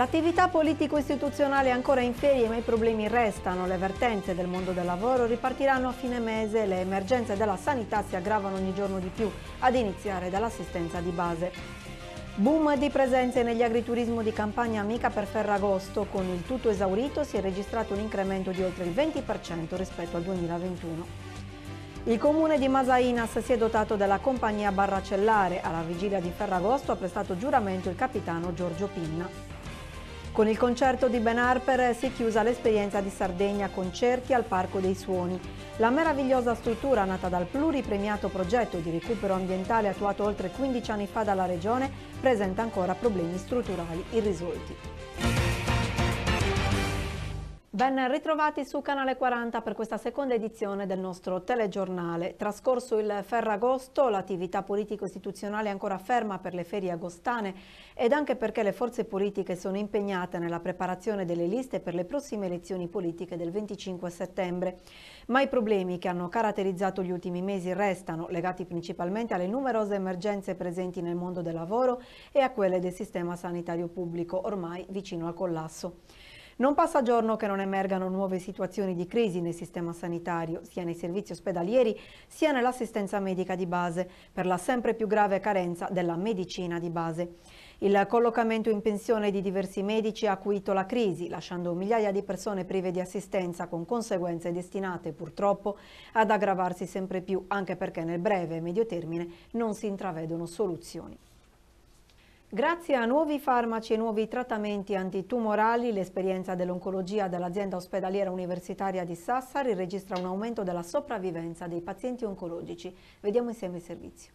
L'attività politico-istituzionale è ancora in ferie ma i problemi restano, le vertenze del mondo del lavoro ripartiranno a fine mese, le emergenze della sanità si aggravano ogni giorno di più, ad iniziare dall'assistenza di base. Boom di presenze negli agriturismo di campagna amica per Ferragosto, con il tutto esaurito si è registrato un incremento di oltre il 20% rispetto al 2021. Il comune di Masainas si è dotato della compagnia barracellare. Alla vigilia di Ferragosto ha prestato giuramento il capitano Giorgio Pinna. Con il concerto di Ben Harper si è chiusa l'esperienza di Sardegna Concerti al Parco dei Suoni. La meravigliosa struttura nata dal pluripremiato progetto di recupero ambientale attuato oltre 15 anni fa dalla Regione presenta ancora problemi strutturali irrisolti. Ben ritrovati su Canale 40 per questa seconda edizione del nostro telegiornale. Trascorso il Ferragosto, l'attività politico-istituzionale è ancora ferma per le ferie agostane ed anche perché le forze politiche sono impegnate nella preparazione delle liste per le prossime elezioni politiche del 25 settembre. Ma i problemi che hanno caratterizzato gli ultimi mesi restano, legati principalmente alle numerose emergenze presenti nel mondo del lavoro e a quelle del sistema sanitario pubblico, ormai vicino al collasso. Non passa giorno che non emergano nuove situazioni di crisi nel sistema sanitario, sia nei servizi ospedalieri sia nell'assistenza medica di base, per la sempre più grave carenza della medicina di base. Il collocamento in pensione di diversi medici ha acuito la crisi, lasciando migliaia di persone prive di assistenza, con conseguenze destinate purtroppo ad aggravarsi sempre più, anche perché nel breve e medio termine non si intravedono soluzioni. Grazie a nuovi farmaci e nuovi trattamenti antitumorali, l'esperienza dell'oncologia dell'azienda ospedaliera universitaria di Sassari registra un aumento della sopravvivenza dei pazienti oncologici. Vediamo insieme il servizio.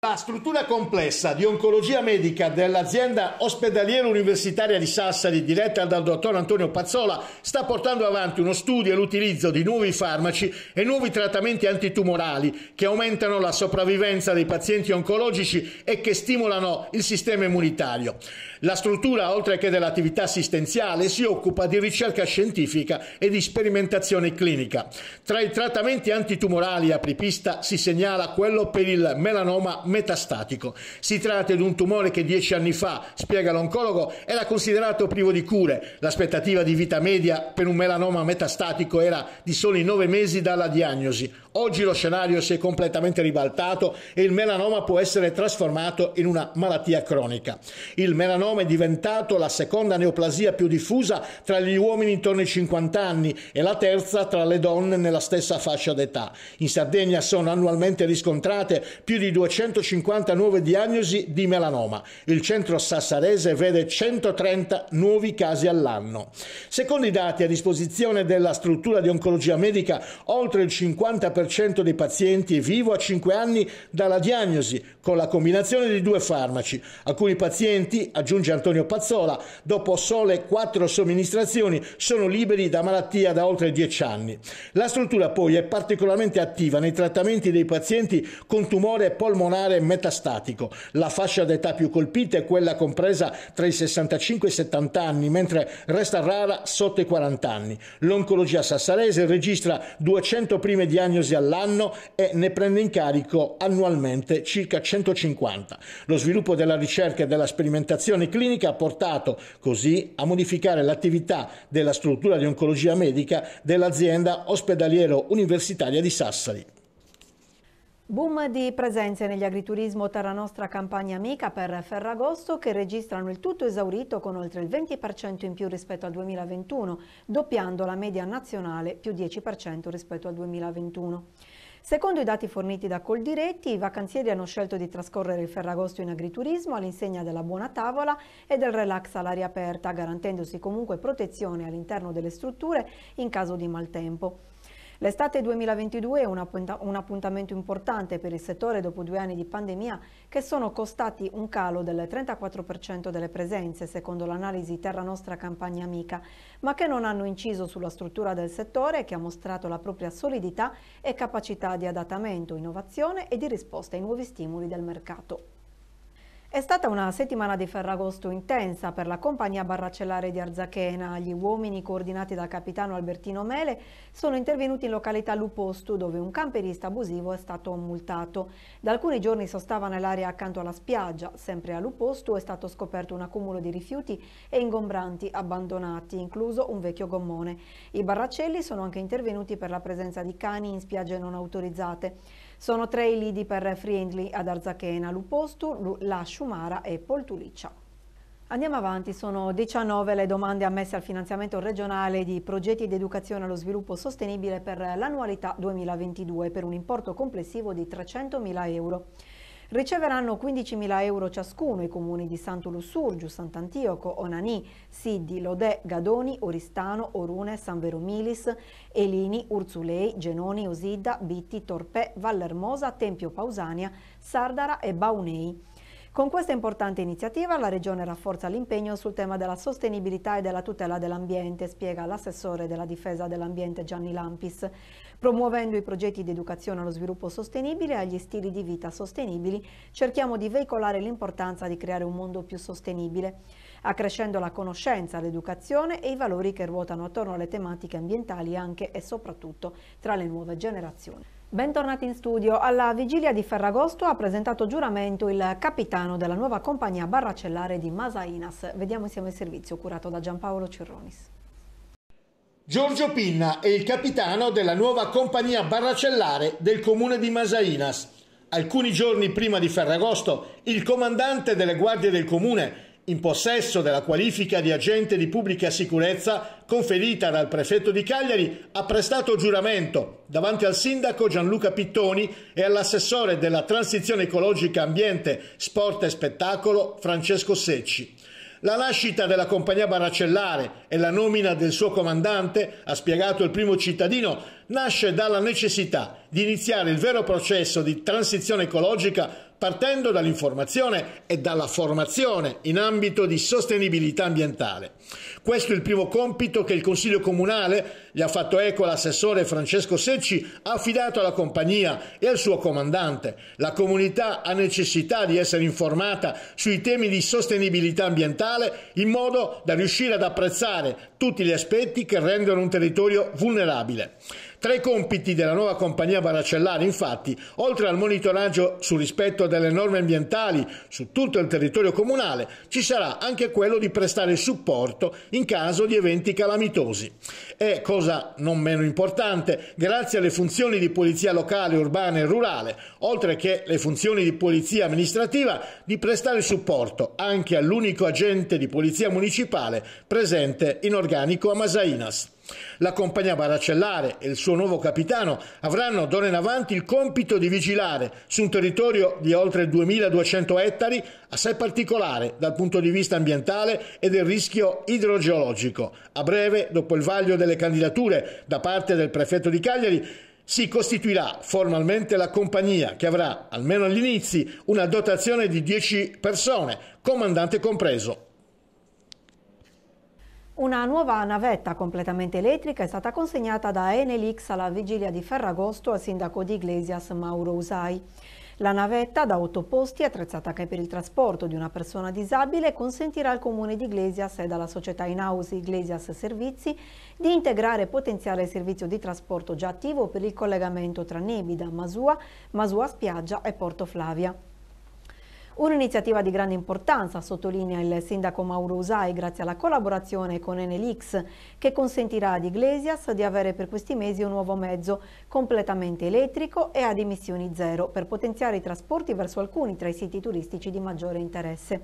La struttura complessa di oncologia medica dell'azienda ospedaliera universitaria di Sassari, diretta dal dottor Antonio Pazzola, sta portando avanti uno studio e l'utilizzo di nuovi farmaci e nuovi trattamenti antitumorali che aumentano la sopravvivenza dei pazienti oncologici e che stimolano il sistema immunitario. La struttura, oltre che dell'attività assistenziale, si occupa di ricerca scientifica e di sperimentazione clinica. Tra i trattamenti antitumorali a pripista si segnala quello per il melanoma metastatico. Si tratta di un tumore che dieci anni fa, spiega l'oncologo, era considerato privo di cure. L'aspettativa di vita media per un melanoma metastatico era di soli nove mesi dalla diagnosi. Oggi lo scenario si è completamente ribaltato e il melanoma può essere trasformato in una malattia cronica. Il melanoma è diventato la seconda neoplasia più diffusa tra gli uomini intorno ai 50 anni e la terza tra le donne nella stessa fascia d'età. In Sardegna sono annualmente riscontrate più di 250 nuove diagnosi di melanoma. Il centro sassarese vede 130 nuovi casi all'anno. Secondo i dati a disposizione della struttura di oncologia medica, oltre il 50% 40% dei pazienti è vivo a 5 anni dalla diagnosi con la combinazione di due farmaci. Alcuni pazienti, aggiunge Antonio Pazzola, dopo sole 4 somministrazioni sono liberi da malattia da oltre 10 anni. La struttura poi è particolarmente attiva nei trattamenti dei pazienti con tumore polmonare metastatico. La fascia d'età più colpita è quella compresa tra i 65 e i 70 anni, mentre resta rara sotto i 40 anni. L'oncologia sassarese registra 200 prime diagnosi all'anno e ne prende in carico annualmente circa 150. Lo sviluppo della ricerca e della sperimentazione clinica ha portato così a modificare l'attività della struttura di oncologia medica dell'azienda ospedaliero universitaria di Sassari. Boom di presenze negli agriturismo Terra Nostra Campagna Amica per Ferragosto che registrano il tutto esaurito con oltre il 20% in più rispetto al 2021, doppiando la media nazionale più 10% rispetto al 2021. Secondo i dati forniti da Coldiretti, i vacanzieri hanno scelto di trascorrere il Ferragosto in agriturismo all'insegna della buona tavola e del relax all'aria aperta, garantendosi comunque protezione all'interno delle strutture in caso di maltempo. L'estate 2022 è un, appunta un, appuntamento importante per il settore dopo due anni di pandemia che sono costati un calo del 34% delle presenze, secondo l'analisi Terra Nostra Campagna Amica, ma che non hanno inciso sulla struttura del settore che ha mostrato la propria solidità e capacità di adattamento, innovazione e di risposta ai nuovi stimoli del mercato. È stata una settimana di Ferragosto intensa per la compagnia barracellare di Arzachena. Gli uomini, coordinati dal capitano Albertino Mele, sono intervenuti in località Luposto, dove un camperista abusivo è stato multato. Da alcuni giorni sostava nell'area accanto alla spiaggia. Sempre a Lupostu è stato scoperto un accumulo di rifiuti e ingombranti abbandonati, incluso un vecchio gommone. I barracelli sono anche intervenuti per la presenza di cani in spiagge non autorizzate. Sono tre i lidi per Friendly ad Arzachena, Lupostu, La Sciumara e Poltuliccia. Andiamo avanti, sono 19 le domande ammesse al finanziamento regionale di progetti di educazione allo sviluppo sostenibile per l'annualità 2022 per un importo complessivo di 300.000 euro. Riceveranno 15.000 euro ciascuno i comuni di Santo Lussurgiu, Sant'Antioco, Onanì, Siddi, Lodè, Gadoni, Oristano, Orune, San Veromilis, Elini, Urzulei, Genoni, Osidda, Bitti, Torpè, Vallermosa, Tempio Pausania, Sardara e Baunei. Con questa importante iniziativa la Regione rafforza l'impegno sul tema della sostenibilità e della tutela dell'ambiente, spiega l'assessore della difesa dell'ambiente Gianni Lampis, promuovendo i progetti di educazione allo sviluppo sostenibile e agli stili di vita sostenibili, cerchiamo di veicolare l'importanza di creare un mondo più sostenibile, accrescendo la conoscenza, l'educazione e i valori che ruotano attorno alle tematiche ambientali anche e soprattutto tra le nuove generazioni. Bentornati in studio. Alla vigilia di Ferragosto ha presentato giuramento il capitano della nuova compagnia barracellare di Masainas. Vediamo insieme il servizio curato da Giampaolo Cirronis. Giorgio Pinna è il capitano della nuova compagnia barracellare del comune di Masainas. Alcuni giorni prima di Ferragosto, il comandante delle guardie del comune in possesso della qualifica di agente di pubblica sicurezza conferita dal prefetto di Cagliari, ha prestato giuramento davanti al sindaco Gianluca Pittoni e all'assessore della transizione ecologica ambiente, sport e spettacolo Francesco Secci. La nascita della compagnia baracellare e la nomina del suo comandante, ha spiegato il primo cittadino, nasce dalla necessità di iniziare il vero processo di transizione ecologica partendo dall'informazione e dalla formazione in ambito di sostenibilità ambientale. Questo è il primo compito che il Consiglio Comunale, gli ha fatto eco l'assessore Francesco Secci, ha affidato alla compagnia e al suo comandante. La comunità ha necessità di essere informata sui temi di sostenibilità ambientale in modo da riuscire ad apprezzare tutti gli aspetti che rendono un territorio vulnerabile. Tra i compiti della nuova compagnia Baracellari, infatti, oltre al monitoraggio sul rispetto delle norme ambientali su tutto il territorio comunale, ci sarà anche quello di prestare supporto in caso di eventi calamitosi. E, cosa non meno importante, grazie alle funzioni di polizia locale, urbana e rurale, oltre che le funzioni di polizia amministrativa, di prestare supporto anche all'unico agente di polizia municipale presente in organico a Masainas. La compagnia baracellare e il suo nuovo capitano avranno d'ora in avanti il compito di vigilare su un territorio di oltre 2200 ettari assai particolare dal punto di vista ambientale e del rischio idrogeologico. A breve, dopo il vaglio delle candidature da parte del prefetto di Cagliari, si costituirà formalmente la compagnia che avrà, almeno agli inizi, una dotazione di 10 persone, comandante compreso. Una nuova navetta completamente elettrica è stata consegnata da Enelix alla vigilia di Ferragosto al sindaco di Iglesias Mauro Usai. La navetta da otto posti, attrezzata anche per il trasporto di una persona disabile, consentirà al comune di Iglesias e alla società in house Iglesias Servizi di integrare e potenziare il servizio di trasporto già attivo per il collegamento tra Nebida, Masua, Masua Spiaggia e Porto Flavia. Un'iniziativa di grande importanza, sottolinea il sindaco Mauro Usai, grazie alla collaborazione con Enelix, che consentirà ad Iglesias di avere per questi mesi un nuovo mezzo completamente elettrico e ad emissioni zero per potenziare i trasporti verso alcuni tra i siti turistici di maggiore interesse.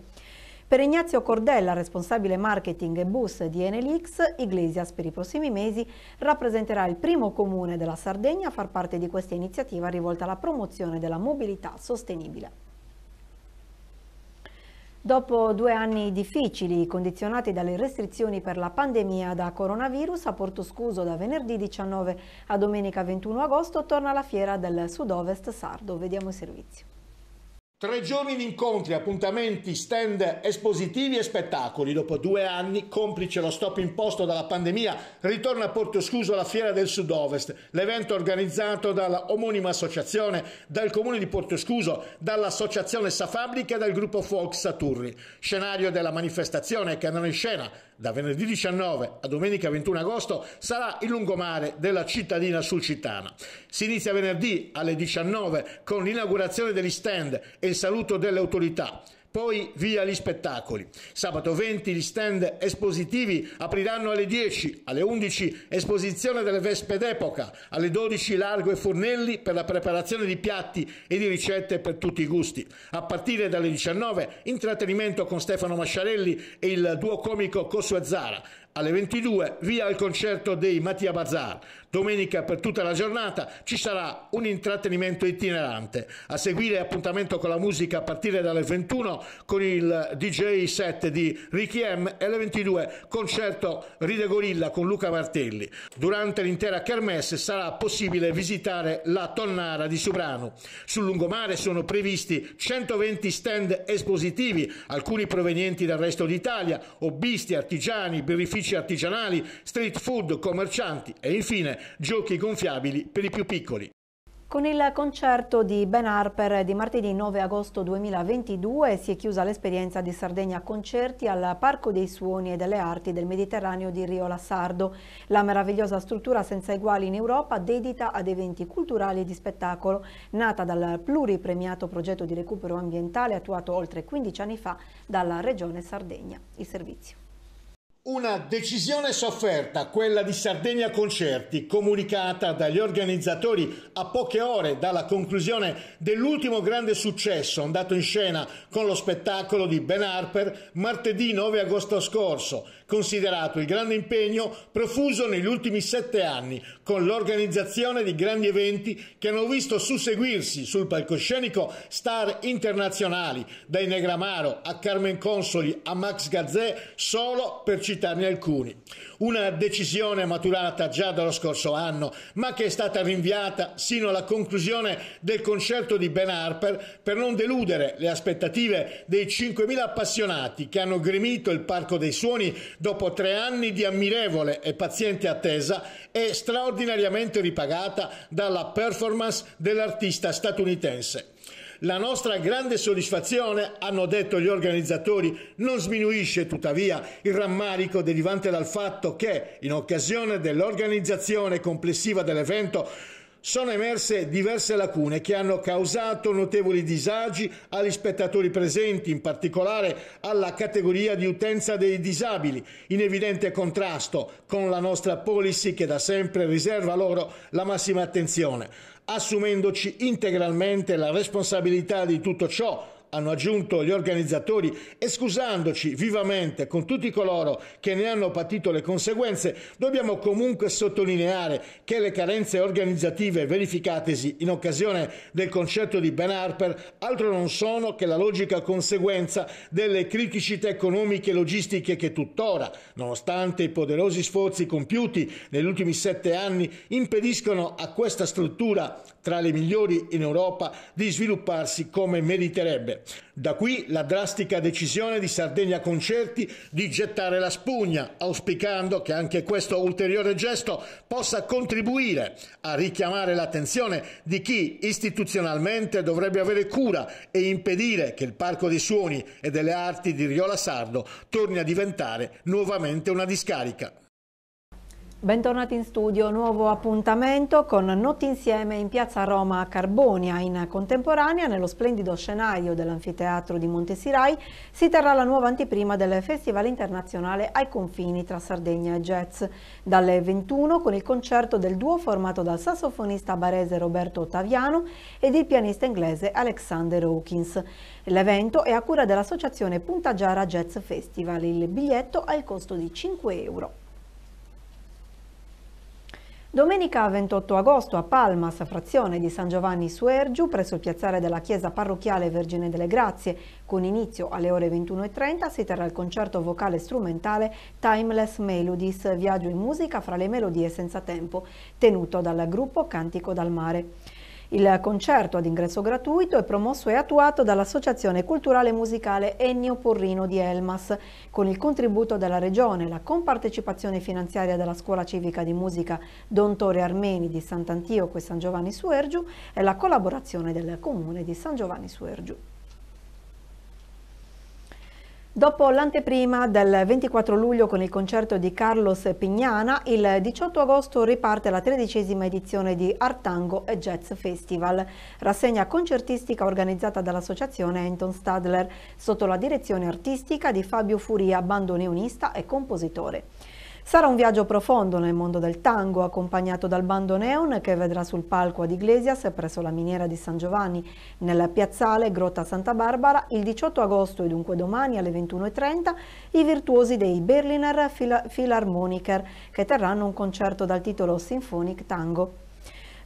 Per Ignazio Cordella, responsabile marketing e bus di Enelix, Iglesias per i prossimi mesi rappresenterà il primo comune della Sardegna a far parte di questa iniziativa rivolta alla promozione della mobilità sostenibile. Dopo due anni difficili, condizionati dalle restrizioni per la pandemia da coronavirus, a Porto Scuso da venerdì 19 a domenica 21 agosto torna la fiera del sud-ovest sardo. Vediamo il servizio. Tre giorni di incontri, appuntamenti, stand espositivi e spettacoli. Dopo due anni, complice lo stop imposto dalla pandemia, ritorna a Porto Scuso la Fiera del Sud-Ovest. L'evento organizzato dalla omonima associazione, dal comune di Porto Scuso, dall'associazione Safabrica e dal gruppo Fox Saturri. Scenario della manifestazione che andrà in scena da venerdì 19 a domenica 21 agosto sarà il lungomare della cittadina sulcitana. Si inizia venerdì alle 19 con l'inaugurazione degli stand e il saluto delle autorità. Poi via gli spettacoli. Sabato 20 gli stand espositivi apriranno alle 10, alle 11 esposizione delle vespe d'epoca, alle 12 largo e fornelli per la preparazione di piatti e di ricette per tutti i gusti. A partire dalle 19 intrattenimento con Stefano Masciarelli e il duo comico Cosu Azzara. Alle 22 via il concerto dei Mattia Bazar. Domenica per tutta la giornata ci sarà un intrattenimento itinerante. A seguire appuntamento con la musica a partire dalle 21 con il DJ set di Ricky M e alle 22 concerto Ride Gorilla con Luca Martelli. Durante l'intera kermesse sarà possibile visitare la tonnara di Soprano. Sul lungomare sono previsti 120 stand espositivi, alcuni provenienti dal resto d'Italia, hobbisti, artigiani, birrifici artigianali, street food, commercianti e infine giochi gonfiabili per i più piccoli. Con il concerto di Ben Harper di martedì 9 agosto 2022 si è chiusa l'esperienza di Sardegna Concerti al Parco dei Suoni e delle Arti del Mediterraneo di Rio Lassardo, la meravigliosa struttura senza eguali in Europa dedita ad eventi culturali e di spettacolo, nata dal pluripremiato progetto di recupero ambientale attuato oltre 15 anni fa dalla Regione Sardegna. Il servizio. Una decisione sofferta, quella di Sardegna Concerti, comunicata dagli organizzatori a poche ore dalla conclusione dell'ultimo grande successo andato in scena con lo spettacolo di Ben Harper martedì 9 agosto scorso, considerato il grande impegno profuso negli ultimi sette anni con l'organizzazione di grandi eventi che hanno visto susseguirsi sul palcoscenico star internazionali, dai Negramaro a Carmen Consoli a Max Gazzè, solo per citarne alcuni. Una decisione maturata già dallo scorso anno, ma che è stata rinviata sino alla conclusione del concerto di Ben Harper per non deludere le aspettative dei 5.000 appassionati che hanno gremito il Parco dei Suoni dopo tre anni di ammirevole e paziente attesa, è straordinariamente ripagata dalla performance dell'artista statunitense. La nostra grande soddisfazione, hanno detto gli organizzatori, non sminuisce tuttavia il rammarico derivante dal fatto che, in occasione dell'organizzazione complessiva dell'evento, sono emerse diverse lacune che hanno causato notevoli disagi agli spettatori presenti, in particolare alla categoria di utenza dei disabili, in evidente contrasto con la nostra policy che da sempre riserva loro la massima attenzione, assumendoci integralmente la responsabilità di tutto ciò hanno aggiunto gli organizzatori, e scusandoci vivamente con tutti coloro che ne hanno patito le conseguenze, dobbiamo comunque sottolineare che le carenze organizzative verificatesi in occasione del concerto di Ben Harper altro non sono che la logica conseguenza delle criticità economiche e logistiche che tuttora, nonostante i poderosi sforzi compiuti negli ultimi sette anni, impediscono a questa struttura, tra le migliori in Europa, di svilupparsi come meriterebbe. Da qui la drastica decisione di Sardegna Concerti di gettare la spugna, auspicando che anche questo ulteriore gesto possa contribuire a richiamare l'attenzione di chi istituzionalmente dovrebbe avere cura e impedire che il Parco dei Suoni e delle Arti di Riola Sardo torni a diventare nuovamente una discarica. Bentornati in studio, nuovo appuntamento con Notti Insieme in piazza Roma a Carbonia. In contemporanea, nello splendido scenario dell'anfiteatro di Montesirai, si terrà la nuova anteprima del Festival Internazionale ai confini tra Sardegna e Jazz. Dalle 21 con il concerto del duo formato dal sassofonista barese Roberto Ottaviano ed il pianista inglese Alexander Hawkins. L'evento è a cura dell'associazione Punta Giara Jazz Festival. Il biglietto ha il costo di 5 euro. Domenica 28 agosto a Palmas, frazione di San Giovanni Suergiu, presso il piazzale della chiesa parrocchiale Vergine delle Grazie, con inizio alle ore 21.30 si terrà il concerto vocale strumentale Timeless Melodies, viaggio in musica fra le melodie senza tempo, tenuto dal gruppo Cantico dal Mare. Il concerto ad ingresso gratuito è promosso e attuato dall'Associazione Culturale Musicale Ennio Porrino di Elmas, con il contributo della Regione, la compartecipazione finanziaria della Scuola Civica di Musica Don Torre Armeni di Sant'Antioco e San Giovanni Suergiu e la collaborazione del Comune di San Giovanni Suergiu. Dopo l'anteprima del 24 luglio con il concerto di Carlos Pignana, il 18 agosto riparte la tredicesima edizione di Artango e Jazz Festival, rassegna concertistica organizzata dall'associazione Anton Stadler, sotto la direzione artistica di Fabio Furia, bandoneonista e compositore. Sarà un viaggio profondo nel mondo del tango, accompagnato dal bando Neon che vedrà sul palco ad Iglesias presso la miniera di San Giovanni, nella piazzale Grotta Santa Barbara, il 18 agosto e dunque domani alle 21.30, i virtuosi dei Berliner Philharmoniker che terranno un concerto dal titolo Symphonic Tango.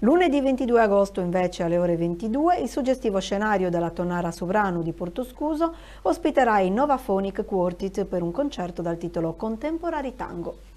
Lunedì 22 agosto invece alle ore 22 il suggestivo scenario della Tonnara Sovrano di Portoscuso ospiterà i Novaphonic Quartet per un concerto dal titolo Contemporary Tango.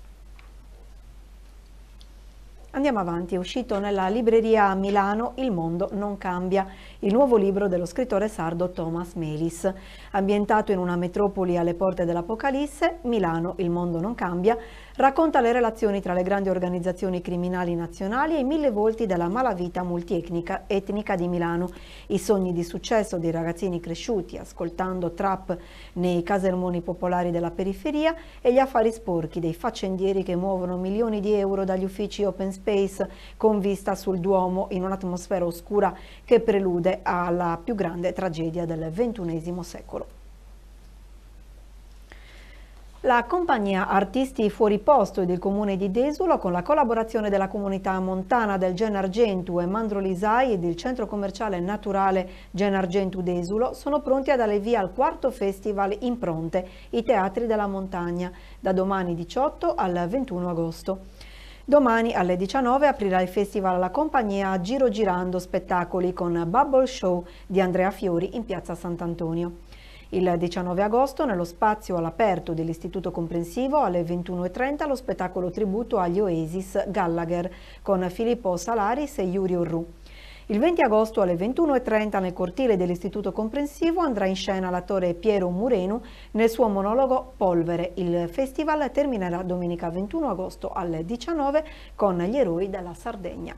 Andiamo avanti, è uscito nella libreria a Milano Il mondo non cambia, il nuovo libro dello scrittore sardo Thomas Melis. Ambientato in una metropoli alle porte dell'Apocalisse, Milano Il mondo non cambia racconta le relazioni tra le grandi organizzazioni criminali nazionali e i mille volti della malavita multietnica di Milano. I sogni di successo dei ragazzini cresciuti ascoltando trap nei casermoni popolari della periferia e gli affari sporchi dei faccendieri che muovono milioni di euro dagli uffici open space con vista sul Duomo in un'atmosfera oscura che prelude alla più grande tragedia del XXI secolo. La compagnia Artisti Fuori Posto del comune di Desulo, con la collaborazione della comunità montana del Gen Argentu e Mandro Lisai e del centro commerciale naturale Gen Argentu Desulo, sono pronti a dare via al quarto festival Impronte, i teatri della montagna, da domani 18 al 21 agosto. Domani alle 19 aprirà il festival la compagnia Giro Girando Spettacoli con Bubble Show di Andrea Fiori in piazza Sant'Antonio. Il 19 agosto, nello spazio all'aperto dell'Istituto Comprensivo, alle 21.30, lo spettacolo tributo agli Oasis Gallagher con Filippo Salaris e Yuri Urru. Il 20 agosto alle 21.30 nel cortile dell'Istituto Comprensivo andrà in scena l'attore Piero Murenu nel suo monologo Polvere. Il festival terminerà domenica 21 agosto alle 19 con gli eroi della Sardegna.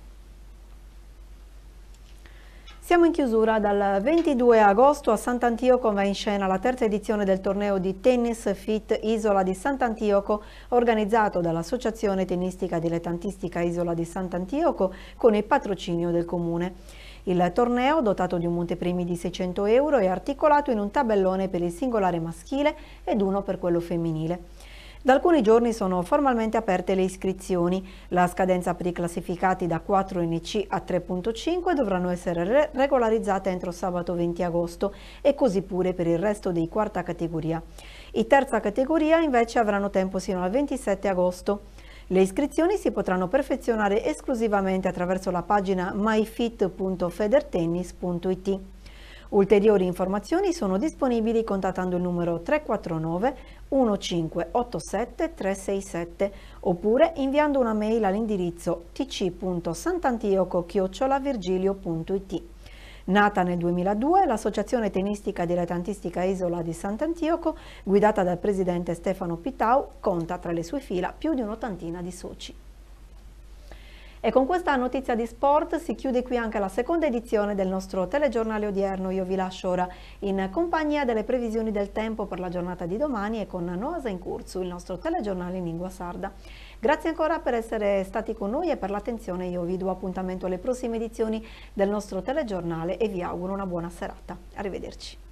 Siamo in chiusura, dal 22 agosto a Sant'Antioco va in scena la terza edizione del torneo di tennis Fit Isola di Sant'Antioco organizzato dall'Associazione Tennistica Dilettantistica Isola di Sant'Antioco con il patrocinio del Comune. Il torneo, dotato di un montepremi di 600 euro, è articolato in un tabellone per il singolare maschile ed uno per quello femminile. Da alcuni giorni sono formalmente aperte le iscrizioni. La scadenza per i classificati da 4 NC a 3.5 dovranno essere regolarizzate entro sabato 20 agosto e così pure per il resto dei quarta categoria. I terza categoria invece avranno tempo sino al 27 agosto. Le iscrizioni si potranno perfezionare esclusivamente attraverso la pagina myfit.federtennis.it. Ulteriori informazioni sono disponibili contattando il numero 349 1587 367 oppure inviando una mail all'indirizzo tc.santantioco-virgilio.it. Nata nel 2002, l'associazione tenistica dilettantistica Isola di Sant'Antioco, guidata dal presidente Stefano Pitau, conta tra le sue fila più di un'ottantina di soci. E con questa notizia di sport si chiude qui anche la seconda edizione del nostro telegiornale odierno. Io vi lascio ora in compagnia delle previsioni del tempo per la giornata di domani e con Noa Zenkurzu, il nostro telegiornale in lingua sarda. Grazie ancora per essere stati con noi e per l'attenzione. Io vi do appuntamento alle prossime edizioni del nostro telegiornale e vi auguro una buona serata. Arrivederci.